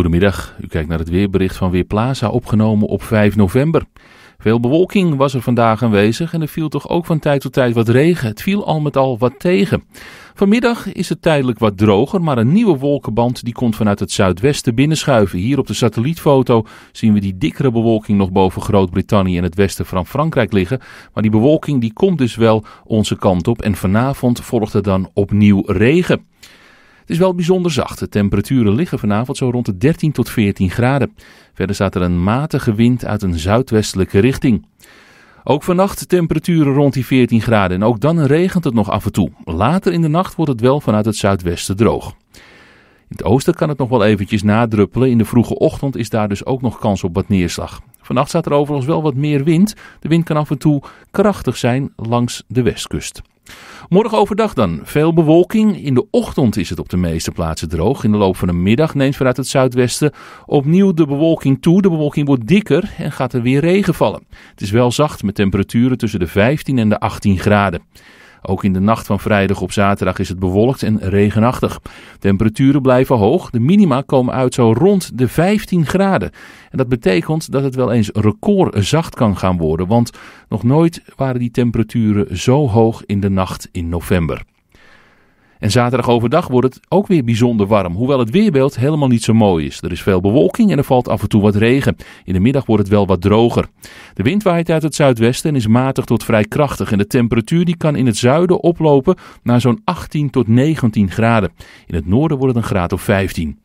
Goedemiddag, u kijkt naar het weerbericht van Weerplaza opgenomen op 5 november. Veel bewolking was er vandaag aanwezig en er viel toch ook van tijd tot tijd wat regen. Het viel al met al wat tegen. Vanmiddag is het tijdelijk wat droger, maar een nieuwe wolkenband die komt vanuit het zuidwesten binnenschuiven. Hier op de satellietfoto zien we die dikkere bewolking nog boven Groot-Brittannië en het westen van Frankrijk liggen. Maar die bewolking die komt dus wel onze kant op en vanavond volgt er dan opnieuw regen. Het is wel bijzonder zacht. De temperaturen liggen vanavond zo rond de 13 tot 14 graden. Verder staat er een matige wind uit een zuidwestelijke richting. Ook vannacht temperaturen rond die 14 graden en ook dan regent het nog af en toe. Later in de nacht wordt het wel vanuit het zuidwesten droog. In het oosten kan het nog wel eventjes nadruppelen. In de vroege ochtend is daar dus ook nog kans op wat neerslag. Vannacht staat er overigens wel wat meer wind. De wind kan af en toe krachtig zijn langs de westkust. Morgen overdag dan veel bewolking. In de ochtend is het op de meeste plaatsen droog. In de loop van de middag neemt vanuit het zuidwesten opnieuw de bewolking toe. De bewolking wordt dikker en gaat er weer regen vallen. Het is wel zacht met temperaturen tussen de 15 en de 18 graden. Ook in de nacht van vrijdag op zaterdag is het bewolkt en regenachtig. Temperaturen blijven hoog. De minima komen uit zo rond de 15 graden. En dat betekent dat het wel eens recordzacht kan gaan worden. Want nog nooit waren die temperaturen zo hoog in de nacht in november. En zaterdag overdag wordt het ook weer bijzonder warm, hoewel het weerbeeld helemaal niet zo mooi is. Er is veel bewolking en er valt af en toe wat regen. In de middag wordt het wel wat droger. De wind waait uit het zuidwesten en is matig tot vrij krachtig. En de temperatuur die kan in het zuiden oplopen naar zo'n 18 tot 19 graden. In het noorden wordt het een graad of 15.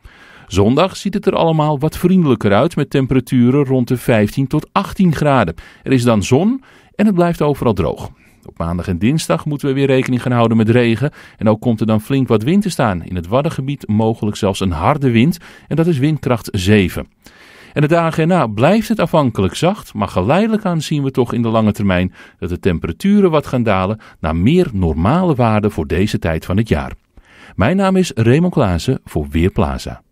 Zondag ziet het er allemaal wat vriendelijker uit met temperaturen rond de 15 tot 18 graden. Er is dan zon en het blijft overal droog. Op maandag en dinsdag moeten we weer rekening gaan houden met regen. En ook komt er dan flink wat wind te staan. In het Waddengebied mogelijk zelfs een harde wind. En dat is windkracht 7. En de dagen erna blijft het afhankelijk zacht, maar geleidelijk aan zien we toch in de lange termijn dat de temperaturen wat gaan dalen naar meer normale waarden voor deze tijd van het jaar. Mijn naam is Raymond Klaassen voor Weerplaza.